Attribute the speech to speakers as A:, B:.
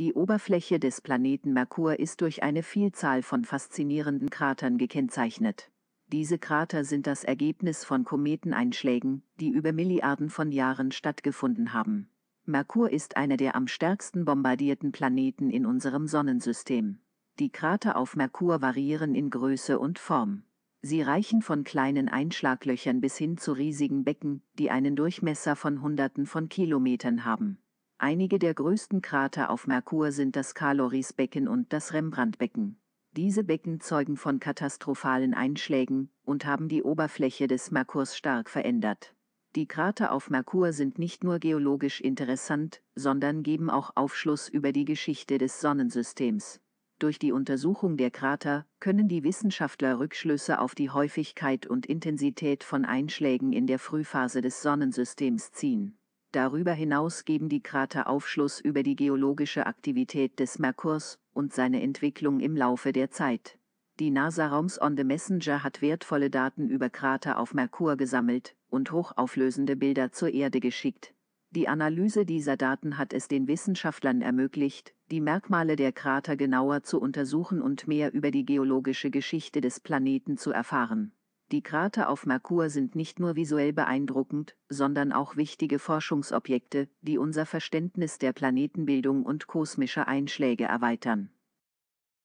A: Die Oberfläche des Planeten Merkur ist durch eine Vielzahl von faszinierenden Kratern gekennzeichnet. Diese Krater sind das Ergebnis von Kometeneinschlägen, die über Milliarden von Jahren stattgefunden haben. Merkur ist einer der am stärksten bombardierten Planeten in unserem Sonnensystem. Die Krater auf Merkur variieren in Größe und Form. Sie reichen von kleinen Einschlaglöchern bis hin zu riesigen Becken, die einen Durchmesser von Hunderten von Kilometern haben. Einige der größten Krater auf Merkur sind das Kalorisbecken und das Rembrandtbecken. Diese Becken zeugen von katastrophalen Einschlägen und haben die Oberfläche des Merkurs stark verändert. Die Krater auf Merkur sind nicht nur geologisch interessant, sondern geben auch Aufschluss über die Geschichte des Sonnensystems. Durch die Untersuchung der Krater können die Wissenschaftler Rückschlüsse auf die Häufigkeit und Intensität von Einschlägen in der Frühphase des Sonnensystems ziehen. Darüber hinaus geben die Krater Aufschluss über die geologische Aktivität des Merkurs und seine Entwicklung im Laufe der Zeit. Die NASA Raumsonde Messenger hat wertvolle Daten über Krater auf Merkur gesammelt und hochauflösende Bilder zur Erde geschickt. Die Analyse dieser Daten hat es den Wissenschaftlern ermöglicht, die Merkmale der Krater genauer zu untersuchen und mehr über die geologische Geschichte des Planeten zu erfahren die Krater auf Merkur sind nicht nur visuell beeindruckend, sondern auch wichtige Forschungsobjekte, die unser Verständnis der Planetenbildung und kosmischer Einschläge erweitern.